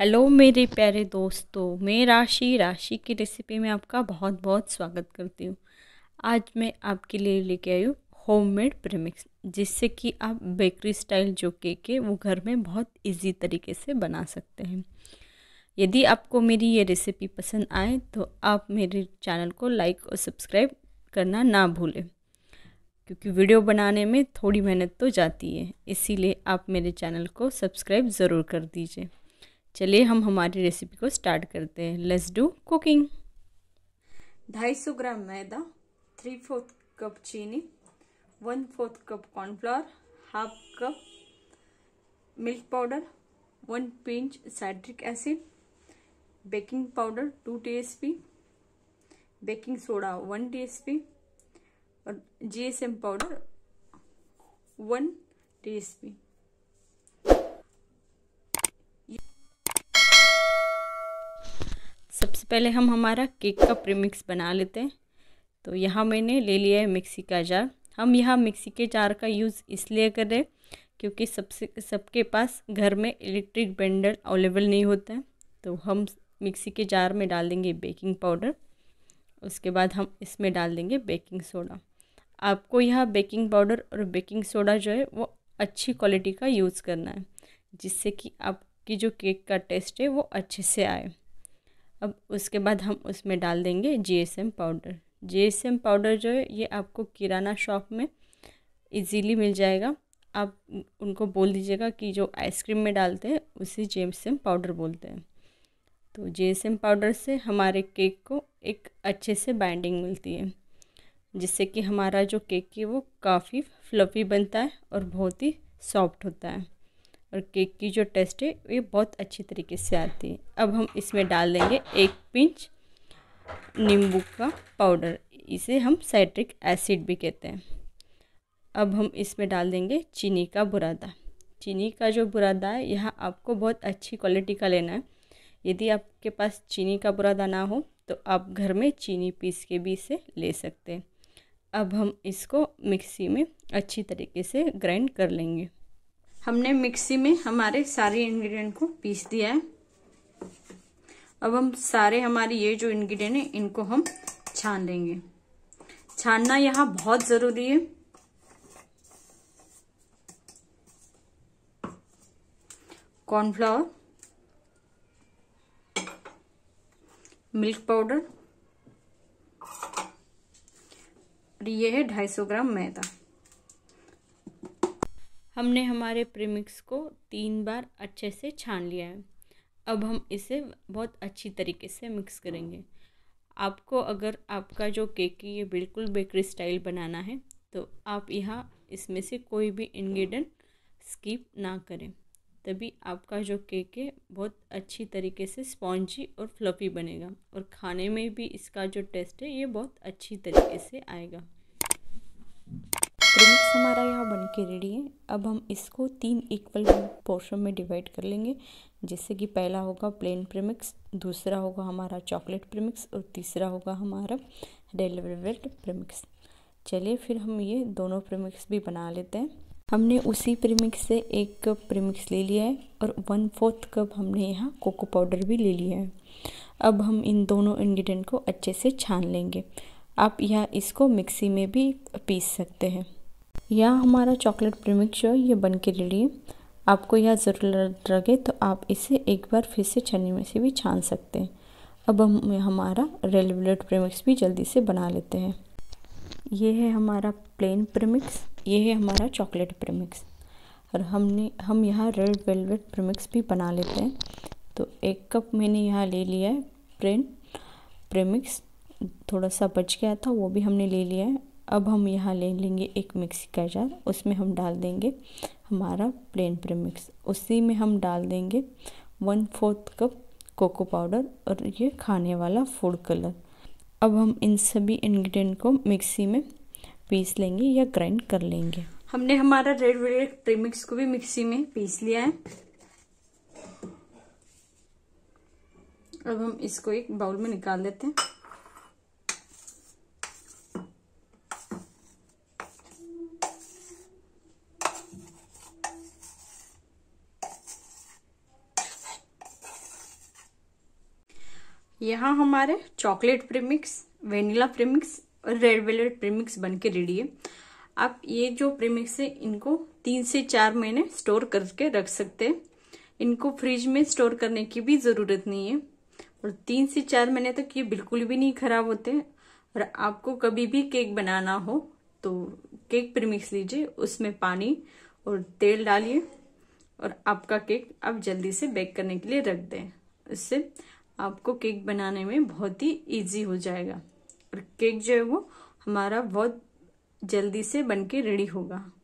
hello मेरे प्यारे दोस्तों मैं राशि राशि की रेसिपी में आपका बहुत बहुत स्वागत करती हूँ आज मैं आपके लिए लेके आई हूँ होममेड प्रेमिक्स जिससे कि आप बेकरी स्टाइल जो केक है वो घर में बहुत इजी तरीके से बना सकते हैं यदि आपको मेरी ये रेसिपी पसंद आए तो आप मेरे चैनल को लाइक और सब्सक्राइब करना ना भूलें क्योंकि वीडियो बनाने में थोड़ी मेहनत तो जाती है इसीलिए आप मेरे चैनल को सब्सक्राइब ज़रूर कर दीजिए चलिए हम हमारी रेसिपी को स्टार्ट करते हैं लेट्स डू कुकिंग ढाई सौ ग्राम मैदा थ्री फोर्थ कप चीनी one fourth cup cornflour half cup milk powder one pinch citric acid baking powder two TSP baking soda one TSP और जीएसएम पाउडर वन टीएसपी सबसे पहले हम हमारा cake का प्रीमिक्स बना लेते हैं तो यहाँ मैंने ले लिया है मिक्सी का जार हम यहाँ मिक्सी के जार का यूज़ इसलिए कर रहे क्योंकि सबसे सबके पास घर में इलेक्ट्रिक ब्लेंडर अवेलेबल नहीं होता है तो हम मिक्सी के जार में डाल देंगे बेकिंग पाउडर उसके बाद हम इसमें डाल देंगे बेकिंग सोडा आपको यह बेकिंग पाउडर और बेकिंग सोडा जो है वो अच्छी क्वालिटी का यूज़ करना है जिससे कि आपकी जो केक का टेस्ट है वो अच्छे से आए अब उसके बाद हम उसमें डाल देंगे जीएसएम पाउडर जीएसएम पाउडर जो है ये आपको किराना शॉप में इजीली मिल जाएगा आप उनको बोल दीजिएगा कि जो आइसक्रीम में डालते हैं उसे जीएसएम पाउडर बोलते हैं तो जीएसएम पाउडर से हमारे केक को एक अच्छे से बाइंडिंग मिलती है जिससे कि हमारा जो केक है वो काफ़ी फ्लफ़ी बनता है और बहुत ही सॉफ्ट होता है और केक की जो टेस्ट है ये बहुत अच्छी तरीके से आती है अब हम इसमें डाल देंगे एक पिंच नींबू का पाउडर इसे हम साइट्रिक एसिड भी कहते हैं अब हम इसमें डाल देंगे चीनी का बुरादा चीनी का जो बुरादा है यह आपको बहुत अच्छी क्वालिटी का लेना है यदि आपके पास चीनी का बुरादा ना हो तो आप घर में चीनी पीस के भी इसे ले सकते हैं अब हम इसको मिक्सी में अच्छी तरीके से ग्राइंड कर लेंगे हमने मिक्सी में हमारे सारे इंग्रेडिएंट को पीस दिया है अब हम सारे हमारे ये जो इंग्रेडिएंट है इनको हम छान लेंगे छानना यहाँ बहुत ज़रूरी है कॉर्नफ्लावर मिल्क पाउडर और ये है 250 ग्राम मैदा हमने हमारे प्रीमिक्स को तीन बार अच्छे से छान लिया है अब हम इसे बहुत अच्छी तरीके से मिक्स करेंगे आपको अगर आपका जो केक है ये बिल्कुल बेकरी स्टाइल बनाना है तो आप यहाँ इसमें से कोई भी इन्ग्रीडियंट स्किप ना करें तभी आपका जो केक है बहुत अच्छी तरीके से स्पॉन्जी और फ्लफ़ी बनेगा और खाने में भी इसका जो टेस्ट है ये बहुत अच्छी तरीके से आएगा मिक्स हमारा यहाँ बन के रेडी है अब हम इसको तीन इक्वल पोर्शन में डिवाइड कर लेंगे जैसे कि पहला होगा प्लेन प्रीमिक्स दूसरा होगा हमारा चॉकलेट प्रीमिक्स और तीसरा होगा हमारा रेड प्रीमिक्स चलिए फिर हम ये दोनों प्रीमिक्स भी बना लेते हैं हमने उसी प्रीमिक्स से एक कप प्रीमिक्स ले लिया है और वन फोर्थ कप हमने यहाँ कोको पाउडर भी ले लिया है अब हम इन दोनों इंग्रेडिएंट को अच्छे से छान लेंगे आप यहाँ इसको मिक्सी में भी पीस सकते हैं यह हमारा चॉकलेट प्रीमिक्स जो ये बन के रेडी है आपको यह ज़रूरत लगे तो आप इसे एक बार फिर से छन्नी में से भी छान सकते हैं अब हम हमारा रेलवेट प्रीमिक्स भी जल्दी से बना लेते हैं ये है हमारा प्लेन प्रीमिक्स ये है हमारा चॉकलेट प्रीमिक्स और हमने हम यहाँ रेड वेलवेट प्रीमिक्स भी बना लेते हैं तो एक कप मैंने यहाँ ले लिया है प्लेन प्रीमिक्स थोड़ा सा बच गया था वो भी हमने ले लिया है अब हम यहाँ ले लेंगे एक मिक्सी का जार उसमें हम डाल देंगे हमारा प्लेन प्रेमिक्स उसी में हम डाल देंगे one fourth cup cocoa powder और ये खाने वाला फूड कलर अब हम इन सभी इन्ग्रीडियंट को मिक्सी में पीस लेंगे या ग्राइंड कर लेंगे हमने हमारा रेड वेड प्रीमिक्स को भी मिक्सी में पीस लिया है अब हम इसको एक बाउल में निकाल लेते हैं यहाँ हमारे चॉकलेट प्रीमिक्स वेनिला प्रीमिक्स और रेड वेलेट प्रीमिक्स बन के रेडी है आप ये जो प्रीमिक्स है इनको तीन से चार महीने स्टोर करके रख सकते हैं इनको फ्रिज में स्टोर करने की भी ज़रूरत नहीं है और तीन से चार महीने तक ये बिल्कुल भी नहीं खराब होते और आपको कभी भी केक बनाना हो तो केक प्रीमिक्स लीजिए उसमें पानी और तेल डालिए और आपका केक आप जल्दी से बेक करने के लिए रख दें इससे आपको केक बनाने में बहुत ही इजी हो जाएगा और केक जो है वो हमारा बहुत जल्दी से बन के रेडी होगा